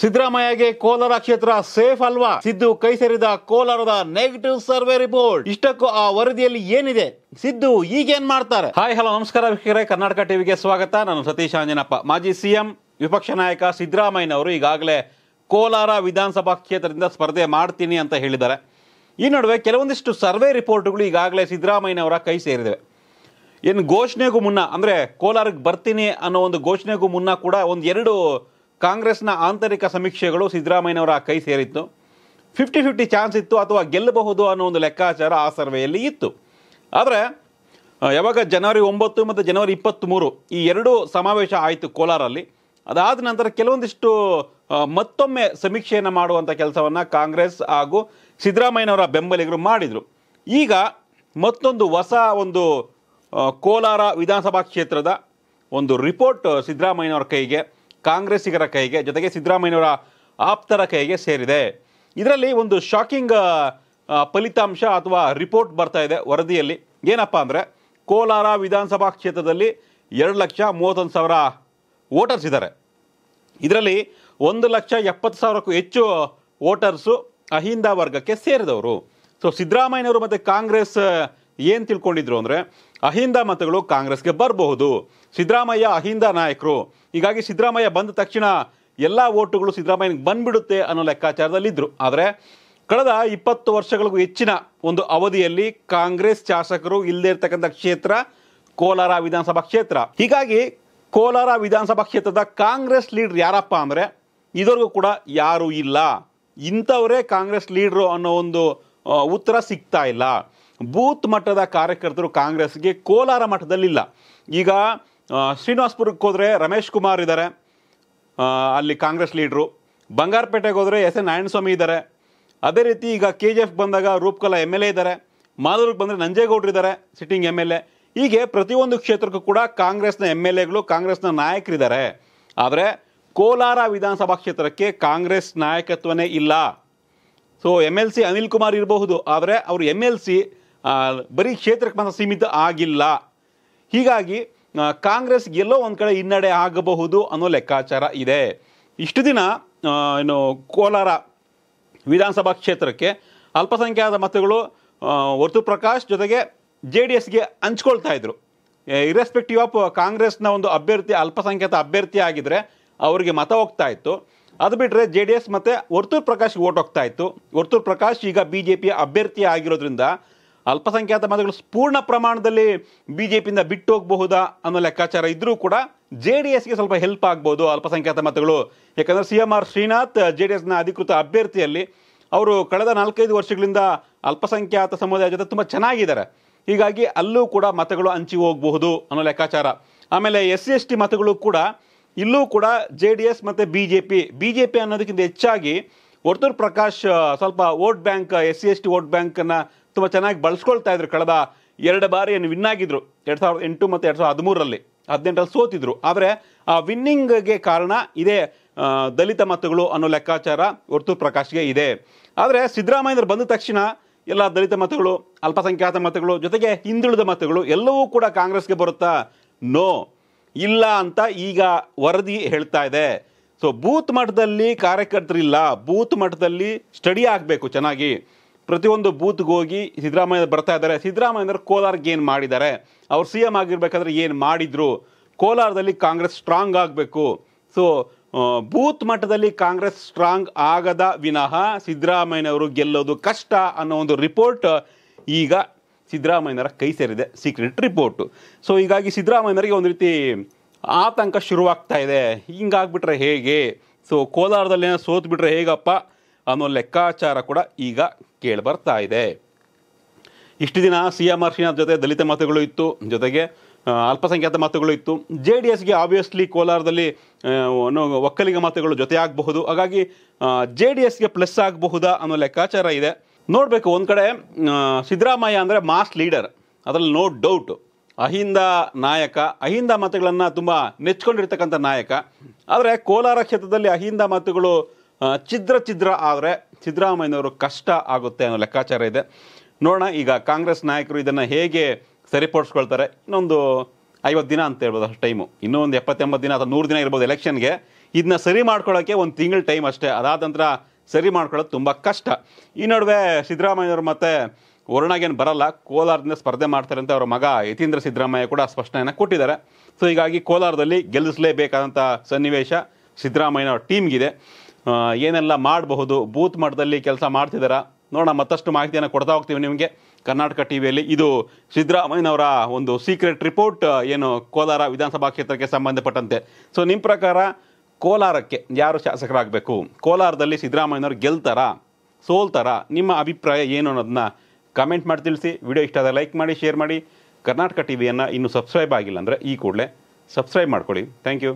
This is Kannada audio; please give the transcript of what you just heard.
ಸಿದ್ದರಾಮಯ್ಯಗೆ ಕೋಲಾರ ಕ್ಷೇತ್ರ ಸೇಫ್ ಅಲ್ವಾ ಸಿದ್ದು ಕೈ ಸೇರಿದ ಕೋಲಾರದ ನೆಗೆಟಿವ್ ಸರ್ವೆ ರಿಪೋರ್ಟ್ ಇಷ್ಟಕ್ಕೂ ಆ ವರದಿಯಲ್ಲಿ ಏನಿದೆ ಸಿದ್ದು ಈಗೇನ್ ಮಾಡ್ತಾರೆ ಹಾಯ್ ಹಲೋ ನಮಸ್ಕಾರ ವೀಕ್ಷಕರೇ ಕರ್ನಾಟಕ ಟಿವಿಗೆ ಸ್ವಾಗತ ನಾನು ಸತೀಶ್ ಆಂಜನಪ್ಪ ಮಾಜಿ ಸಿಎಂ ವಿಪಕ್ಷ ನಾಯಕ ಸಿದ್ದರಾಮಯ್ಯನವರು ಈಗಾಗಲೇ ಕೋಲಾರ ವಿಧಾನಸಭಾ ಕ್ಷೇತ್ರದಿಂದ ಸ್ಪರ್ಧೆ ಮಾಡ್ತೀನಿ ಅಂತ ಹೇಳಿದ್ದಾರೆ ಈ ನಡುವೆ ಕೆಲವೊಂದಿಷ್ಟು ಸರ್ವೆ ರಿಪೋರ್ಟ್ಗಳು ಈಗಾಗಲೇ ಸಿದ್ದರಾಮಯ್ಯನವರ ಕೈ ಸೇರಿದೆ ಏನು ಘೋಷಣೆಗೂ ಮುನ್ನ ಅಂದರೆ ಕೋಲಾರಕ್ಕೆ ಬರ್ತೀನಿ ಅನ್ನೋ ಒಂದು ಘೋಷಣೆಗೂ ಮುನ್ನ ಕೂಡ ಒಂದು ಎರಡು ಕಾಂಗ್ರೆಸ್ನ ಆಂತರಿಕ ಸಮೀಕ್ಷೆಗಳು ಸಿದ್ದರಾಮಯ್ಯನವರ ಕೈ ಸೇರಿತ್ತು ಫಿಫ್ಟಿ ಫಿಫ್ಟಿ ಚಾನ್ಸ್ ಇತ್ತು ಅಥವಾ ಗೆಲ್ಲಬಹುದು ಅನ್ನೋ ಒಂದು ಲೆಕ್ಕಾಚಾರ ಆ ಸರ್ವೆಯಲ್ಲಿ ಇತ್ತು ಆದರೆ ಯಾವಾಗ ಜನವರಿ ಒಂಬತ್ತು ಮತ್ತು ಜನವರಿ ಇಪ್ಪತ್ತ್ಮೂರು ಈ ಎರಡೂ ಸಮಾವೇಶ ಆಯಿತು ಕೋಲಾರಲ್ಲಿ ಅದಾದ ನಂತರ ಕೆಲವೊಂದಿಷ್ಟು ಮತ್ತೊಮ್ಮೆ ಸಮೀಕ್ಷೆಯನ್ನು ಮಾಡುವಂಥ ಕೆಲಸವನ್ನು ಕಾಂಗ್ರೆಸ್ ಹಾಗೂ ಸಿದ್ದರಾಮಯ್ಯನವರ ಬೆಂಬಲಿಗರು ಮಾಡಿದರು ಈಗ ಮತ್ತೊಂದು ಹೊಸ ಒಂದು ಕೋಲಾರ ವಿಧಾನಸಭಾ ಕ್ಷೇತ್ರದ ಒಂದು ರಿಪೋರ್ಟ್ ಸಿದ್ದರಾಮಯ್ಯನವರ ಕೈಗೆ ಕಾಂಗ್ರೆಸ್ಸಿಗರ ಕೈಗೆ ಜೊತೆಗೆ ಸಿದ್ದರಾಮಯ್ಯವರ ಆಪ್ತರ ಕೈಗೆ ಸೇರಿದೆ ಇದರಲ್ಲಿ ಒಂದು ಶಾಕಿಂಗ್ ಫಲಿತಾಂಶ ಅಥವಾ ರಿಪೋರ್ಟ್ ಬರ್ತಾ ಇದೆ ವರದಿಯಲ್ಲಿ ಏನಪ್ಪ ಅಂದರೆ ಕೋಲಾರ ವಿಧಾನಸಭಾ ಕ್ಷೇತ್ರದಲ್ಲಿ ಎರಡು ಲಕ್ಷ ಮೂವತ್ತೊಂದು ಸಾವಿರ ವೋಟರ್ಸ್ ಇದ್ದಾರೆ ಇದರಲ್ಲಿ ಒಂದು ಲಕ್ಷ ಎಪ್ಪತ್ತು ಸಾವಿರಕ್ಕೂ ಹೆಚ್ಚು ವೋಟರ್ಸು ಅಹಿಂದ ವರ್ಗಕ್ಕೆ ಸೇರಿದವರು ಸೊ ಸಿದ್ದರಾಮಯ್ಯವರು ಮತ್ತು ಕಾಂಗ್ರೆಸ್ ಏನು ತಿಳ್ಕೊಂಡಿದ್ರು ಅಂದರೆ ಅಹಿಂದ ಮತಗಳು ಕಾಂಗ್ರೆಸ್ಗೆ ಬರಬಹುದು ಸಿದ್ದರಾಮಯ್ಯ ಅಹಿಂದ ನಾಯಕರು ಹೀಗಾಗಿ ಸಿದ್ದರಾಮಯ್ಯ ಬಂದ ತಕ್ಷಣ ಎಲ್ಲ ಓಟುಗಳು ಸಿದ್ದರಾಮಯ್ಯನಿಗೆ ಬಂದ್ಬಿಡುತ್ತೆ ಅನ್ನೋ ಲೆಕ್ಕಾಚಾರದಲ್ಲಿದ್ದರು ಆದರೆ ಕಳೆದ ಇಪ್ಪತ್ತು ವರ್ಷಗಳಿಗೂ ಹೆಚ್ಚಿನ ಒಂದು ಅವಧಿಯಲ್ಲಿ ಕಾಂಗ್ರೆಸ್ ಶಾಸಕರು ಇಲ್ಲದೇ ಇರತಕ್ಕಂಥ ಕ್ಷೇತ್ರ ಕೋಲಾರ ವಿಧಾನಸಭಾ ಕ್ಷೇತ್ರ ಹೀಗಾಗಿ ಕೋಲಾರ ವಿಧಾನಸಭಾ ಕ್ಷೇತ್ರದ ಕಾಂಗ್ರೆಸ್ ಲೀಡರ್ ಯಾರಪ್ಪ ಅಂದರೆ ಇದರಿಗೂ ಕೂಡ ಯಾರೂ ಇಲ್ಲ ಇಂಥವರೇ ಕಾಂಗ್ರೆಸ್ ಲೀಡ್ರು ಅನ್ನೋ ಒಂದು ಉತ್ತರ ಸಿಗ್ತಾ ಇಲ್ಲ ಬೂತ್ ಮಟ್ಟದ ಕಾರ್ಯಕರ್ತರು ಕಾಂಗ್ರೆಸ್ಗೆ ಕೋಲಾರ ಮಟ್ಟದಲ್ಲಿಲ್ಲ ಈಗ ಶ್ರೀನಿವಾಸ್ಪುರಕ್ಕೆ ಹೋದರೆ ರಮೇಶ್ ಕುಮಾರ್ ಇದ್ದಾರೆ ಅಲ್ಲಿ ಕಾಂಗ್ರೆಸ್ ಲೀಡ್ರು ಬಂಗಾರಪೇಟೆಗೆ ಹೋದರೆ ಎಸ್ ಎನ್ ನಾರಾಯಣಸ್ವಾಮಿ ಇದ್ದಾರೆ ಅದೇ ರೀತಿ ಈಗ ಕೆ ಜಿ ಎಫ್ ಬಂದಾಗ ರೂಪ್ಕಲಾ ಎಮ್ ಎಲ್ ಎ ಇದ್ದಾರೆ ಮಾದೂರಿಗೆ ಬಂದರೆ ನಂಜೇಗೌಡರು ಇದ್ದಾರೆ ಸಿಟ್ಟಿಂಗ್ ಎಮ್ ಎಲ್ ಎ ಹೀಗೆ ಪ್ರತಿಯೊಂದು ಕ್ಷೇತ್ರಕ್ಕೂ ಕೂಡ ಕಾಂಗ್ರೆಸ್ನ ಎಮ್ ಎಲ್ ಎಗಳು ಕಾಂಗ್ರೆಸ್ನ ನಾಯಕರಿದ್ದಾರೆ ಆದರೆ ಕೋಲಾರ ವಿಧಾನಸಭಾ ಕ್ಷೇತ್ರಕ್ಕೆ ಕಾಂಗ್ರೆಸ್ ನಾಯಕತ್ವನೇ ಇಲ್ಲ so M L C Anil Kumar ಇರಬಹುದು ಆದರೆ ಅವರು ಎಮ್ ಎಲ್ ಸಿ ಬರೀ ಕ್ಷೇತ್ರಕ್ಕೆ ಮಾತ್ರ ಸೀಮಿತ ಆಗಿಲ್ಲ ಹೀಗಾಗಿ ಕಾಂಗ್ರೆಸ್ ಎಲ್ಲೋ ಒಂದು ಕಡೆ ಹಿನ್ನಡೆ ಆಗಬಹುದು ಅನ್ನೋ ಲೆಕ್ಕಾಚಾರ ಇದೆ ಇಷ್ಟು ದಿನ ಏನು ಕೋಲಾರ ವಿಧಾನಸಭಾ ಕ್ಷೇತ್ರಕ್ಕೆ ಅಲ್ಪಸಂಖ್ಯಾತ ಮತಗಳು ವರ್ತು ಪ್ರಕಾಶ್ ಜೊತೆಗೆ ಜೆ ಡಿ ಎಸ್ಗೆ ಹಂಚ್ಕೊಳ್ತಾ ಇದ್ರು ಇರೆಸ್ಪೆಕ್ಟಿವ್ ಆಫ್ ಕಾಂಗ್ರೆಸ್ನ ಒಂದು ಅಭ್ಯರ್ಥಿ ಅಲ್ಪಸಂಖ್ಯಾತ ಅಭ್ಯರ್ಥಿ ಆಗಿದ್ರೆ ಅವರಿಗೆ ಮತ ಹೋಗ್ತಾ ಇತ್ತು ಅದು ಬಿಟ್ಟರೆ ಜೆ ಡಿ ಎಸ್ ಮತ್ತು ವರ್ತೂರ್ ಪ್ರಕಾಶ್ ಓಟ್ ಹೋಗ್ತಾ ಇತ್ತು ವರ್ತೂರ್ ಪ್ರಕಾಶ್ ಈಗ ಬಿ ಜೆ ಪಿಯ ಅಭ್ಯರ್ಥಿ ಆಗಿರೋದ್ರಿಂದ ಅಲ್ಪಸಂಖ್ಯಾತ ಮತಗಳು ಪೂರ್ಣ ಪ್ರಮಾಣದಲ್ಲಿ ಬಿ ಜೆ ಪಿಯಿಂದ ಬಿಟ್ಟು ಹೋಗಬಹುದಾ ಅನ್ನೋ ಲೆಕ್ಕಾಚಾರ ಇದ್ದರೂ ಕೂಡ ಜೆ ಡಿ ಎಸ್ಗೆ ಸ್ವಲ್ಪ ಹೆಲ್ಪ್ ಆಗ್ಬೋದು ಅಲ್ಪಸಂಖ್ಯಾತ ಮತಗಳು ಯಾಕಂದರೆ C M R Srinath J D ಎಸ್ನ ಅಧಿಕೃತ ಅಭ್ಯರ್ಥಿಯಲ್ಲಿ ಅವರು ಕಳೆದ ನಾಲ್ಕೈದು ವರ್ಷಗಳಿಂದ ಅಲ್ಪಸಂಖ್ಯಾತ ಸಮುದಾಯ ಜೊತೆ ತುಂಬ ಚೆನ್ನಾಗಿದ್ದಾರೆ ಹೀಗಾಗಿ ಅಲ್ಲೂ ಕೂಡ ಮತಗಳು ಹಂಚಿ ಹೋಗಬಹುದು ಅನ್ನೋ ಲೆಕ್ಕಾಚಾರ ಆಮೇಲೆ ಎಸ್ ಸಿ ಎಸ್ ಟಿ ಮತಗಳು ಕೂಡ ಇಲ್ಲೂ ಕೂಡ ಜೆ ಡಿ ಎಸ್ ಮತ್ತು B J P B J P ಅನ್ನೋದಕ್ಕಿಂತ ಹೆಚ್ಚಾಗಿ ವರ್ತೂರ್ ಪ್ರಕಾಶ್ ಸ್ವಲ್ಪ vote bank S C S T vote ಬ್ಯಾಂಕನ್ನು ತುಂಬ ಚೆನ್ನಾಗಿ ಬಳಸ್ಕೊಳ್ತಾ ಇದ್ರು ಕಳೆದ ಎರಡು ಬಾರಿ ಏನು ವಿನ್ ಆಗಿದ್ರು ಎರಡು ಸಾವಿರದ ಎಂಟು ಮತ್ತು ಎರಡು ಸಾವಿರದ ಹದಿಮೂರರಲ್ಲಿ ಹದಿನೆಂಟರಲ್ಲಿ ಸೋತಿದ್ರು ಆದರೆ ಆ ವಿನ್ನಿಂಗ್ಗೆ ಕಾರಣ ಇದೇ ದಲಿತ ಮತಗಳು ಅನ್ನೋ ಲೆಕ್ಕಾಚಾರ ವರ್ತೂರ್ ಪ್ರಕಾಶ್ಗೆ ಇದೆ ಆದರೆ ಸಿದ್ದರಾಮಯ್ಯರು ಬಂದ ತಕ್ಷಣ ಎಲ್ಲ ದಲಿತ ಮತಗಳು ಅಲ್ಪಸಂಖ್ಯಾತ ಮತಗಳು ಜೊತೆಗೆ ಹಿಂದುಳಿದ ಮತಗಳು ಎಲ್ಲವೂ ಕೂಡ ಕಾಂಗ್ರೆಸ್ಗೆ ಬರುತ್ತಾ ನೋ ಇಲ್ಲ ಅಂತ ಈಗ ವರದಿ ಹೇಳ್ತಾ ಇದೆ ಸೊ ಬೂತ್ ಮಟ್ಟದಲ್ಲಿ ಕಾರ್ಯಕರ್ತರಿಲ್ಲ ಬೂತ್ ಮಟ್ಟದಲ್ಲಿ ಸ್ಟಡಿ ಆಗಬೇಕು ಚೆನ್ನಾಗಿ ಪ್ರತಿಯೊಂದು ಬೂತ್ಗೆ ಹೋಗಿ ಸಿದ್ದರಾಮಯ್ಯ ಬರ್ತಾ ಇದ್ದಾರೆ ಸಿದ್ದರಾಮಯ್ಯನವರು ಕೋಲಾರ್ಗೆ ಏನು ಮಾಡಿದ್ದಾರೆ ಅವ್ರು ಸಿ ಎಮ್ ಆಗಿರ್ಬೇಕಾದ್ರೆ ಏನು ಮಾಡಿದರು ಕೋಲಾರದಲ್ಲಿ ಕಾಂಗ್ರೆಸ್ ಸ್ಟ್ರಾಂಗ್ ಆಗಬೇಕು ಸೊ ಬೂತ್ ಮಟ್ಟದಲ್ಲಿ ಕಾಂಗ್ರೆಸ್ ಸ್ಟ್ರಾಂಗ್ ಆಗದ ವಿನಃ ಸಿದ್ದರಾಮಯ್ಯನವರು ಗೆಲ್ಲೋದು ಕಷ್ಟ ಅನ್ನೋ ಒಂದು ರಿಪೋರ್ಟ್ ಈಗ ಸಿದ್ದರಾಮಯ್ಯನವರ ಕೈ ಸೇರಿದೆ ಸೀಕ್ರೆಟ್ ರಿಪೋರ್ಟು ಸೊ ಹೀಗಾಗಿ ಸಿದ್ದರಾಮಯ್ಯನವರಿಗೆ ಒಂದು ರೀತಿ ಆತಂಕ ಶುರುವಾಗ್ತಾ ಇದೆ ಹಿಂಗಾಗ್ಬಿಟ್ರೆ ಹೇಗೆ ಸೊ ಕೋಲಾರದಲ್ಲೇನೋ ಸೋತ್ಬಿಟ್ರೆ ಹೇಗಪ್ಪ ಅನ್ನೋ ಲೆಕ್ಕಾಚಾರ ಕೂಡ ಈಗ ಕೇಳಿ ಬರ್ತಾ ಇದೆ ಇಷ್ಟು ದಿನ ಸಿ ಎಂ ಆರ್ ಶ್ರೀನಾಥ್ ಜೊತೆ ದಲಿತ ಮತಗಳು ಇತ್ತು ಜೊತೆಗೆ ಅಲ್ಪಸಂಖ್ಯಾತ ಮತಗಳು ಇತ್ತು ಜೆ ಡಿ ಎಸ್ಗೆ ಆಬ್ವಿಯಸ್ಲಿ ಕೋಲಾರದಲ್ಲಿ ಒಕ್ಕಲಿಗ ಮತಗಳು ಜೊತೆ ಆಗಬಹುದು ಹಾಗಾಗಿ ಜೆ ಡಿ ಎಸ್ಗೆ ಪ್ಲಸ್ ಆಗಬಹುದಾ ಅನ್ನೋ ಲೆಕ್ಕಾಚಾರ ಇದೆ ನೋಡಬೇಕು ಒಂದು ಕಡೆ ಸಿದ್ದರಾಮಯ್ಯ ಅಂದರೆ ಮಾಸ್ ಲೀಡರ್ ಅದರಲ್ಲಿ ನೋ ಡೌಟು ಅಹಿಂದ ನಾಯಕ ಅಹಿಂದ ಮತಗಳನ್ನು ತುಂಬ ನೆಚ್ಕೊಂಡಿರ್ತಕ್ಕಂಥ ನಾಯಕ ಆದರೆ ಕೋಲಾರ ಕ್ಷೇತ್ರದಲ್ಲಿ ಅಹಿಂದ ಮತಗಳು ಛಿದ್ರ ಛಿದ್ರ ಆದರೆ ಸಿದ್ದರಾಮಯ್ಯನವರು ಕಷ್ಟ ಆಗುತ್ತೆ ಅನ್ನೋ ಲೆಕ್ಕಾಚಾರ ಇದೆ ನೋಡೋಣ ಈಗ ಕಾಂಗ್ರೆಸ್ ನಾಯಕರು ಇದನ್ನು ಹೇಗೆ ಸರಿಪಡಿಸ್ಕೊಳ್ತಾರೆ ಇನ್ನೊಂದು ಐವತ್ತು ದಿನ ಅಂತ ಹೇಳ್ಬೋದು ಅಷ್ಟು ಟೈಮು ಇನ್ನೂ ಒಂದು ಎಪ್ಪತ್ತೆಂಬತ್ತು ದಿನ ಅಥವಾ ನೂರು ದಿನ ಇರ್ಬೋದು ಎಲೆಕ್ಷನ್ಗೆ ಇದನ್ನ ಸರಿ ಮಾಡ್ಕೊಳ್ಳೋಕ್ಕೆ ಒಂದು ತಿಂಗಳ ಟೈಮ್ ಅಷ್ಟೇ ಅದಾದ ನಂತರ ಸರಿ ಮಾಡ್ಕೊಳ್ಳೋದು ತುಂಬ ಕಷ್ಟ ಈ ನಡುವೆ ಸಿದ್ದರಾಮಯ್ಯವರು ಮತ್ತು ವರ್ಣಗೇನು ಬರಲ್ಲ ಕೋಲಾರದಿಂದ ಸ್ಪರ್ಧೆ ಮಾಡ್ತಾರೆ ಅಂತ ಅವರ ಮಗ ಯತೀಂದ್ರ ಸಿದ್ದರಾಮಯ್ಯ ಕೂಡ ಸ್ಪಷ್ಟನೆಯನ್ನು ಕೊಟ್ಟಿದ್ದಾರೆ ಸೊ ಹೀಗಾಗಿ ಕೋಲಾರದಲ್ಲಿ ಗೆಲ್ಲಿಸಲೇಬೇಕಾದಂಥ ಸನ್ನಿವೇಶ ಸಿದ್ದರಾಮಯ್ಯ ಟೀಮ್ಗಿದೆ ಏನೆಲ್ಲ ಮಾಡಬಹುದು ಬೂತ್ ಮಟ್ಟದಲ್ಲಿ ಕೆಲಸ ಮಾಡ್ತಿದ್ದಾರಾ ನೋಡೋಣ ಮತ್ತಷ್ಟು ಮಾಹಿತಿಯನ್ನು ಕೊಡ್ತಾ ಹೋಗ್ತೀವಿ ನಿಮಗೆ ಕರ್ನಾಟಕ ಟಿ ವಿಯಲ್ಲಿ ಇದು ಸಿದ್ದರಾಮಯ್ಯನವರ ಒಂದು ಸೀಕ್ರೆಟ್ ರಿಪೋರ್ಟ್ ಏನು ಕೋಲಾರ ವಿಧಾನಸಭಾ ಕ್ಷೇತ್ರಕ್ಕೆ ಸಂಬಂಧಪಟ್ಟಂತೆ ಸೊ ನಿಮ್ಮ ಪ್ರಕಾರ ಕೋಲಾರಕ್ಕೆ ಯಾರು ಶಾಸಕರಾಗಬೇಕು ಕೋಲಾರದಲ್ಲಿ ಸಿದ್ದರಾಮಯ್ಯನವರು ಗೆಲ್ತಾರಾ ಸೋಲ್ತಾರಾ ನಿಮ್ಮ ಅಭಿಪ್ರಾಯ ಏನು ಅನ್ನೋದನ್ನ ಕಮೆಂಟ್ ಮಾಡಿ ತಿಳಿಸಿ ವಿಡಿಯೋ ಇಷ್ಟ ಆದರೆ ಲೈಕ್ ಮಾಡಿ ಶೇರ್ ಮಾಡಿ ಕರ್ನಾಟಕ ಟಿ ವಿಯನ್ನು ಇನ್ನೂ ಸಬ್ಸ್ಕ್ರೈಬ್ ಆಗಿಲ್ಲ ಅಂದರೆ ಈ ಕೂಡಲೇ ಸಬ್ಸ್ಕ್ರೈಬ್ ಮಾಡ್ಕೊಳ್ಳಿ ಥ್ಯಾಂಕ್ ಯು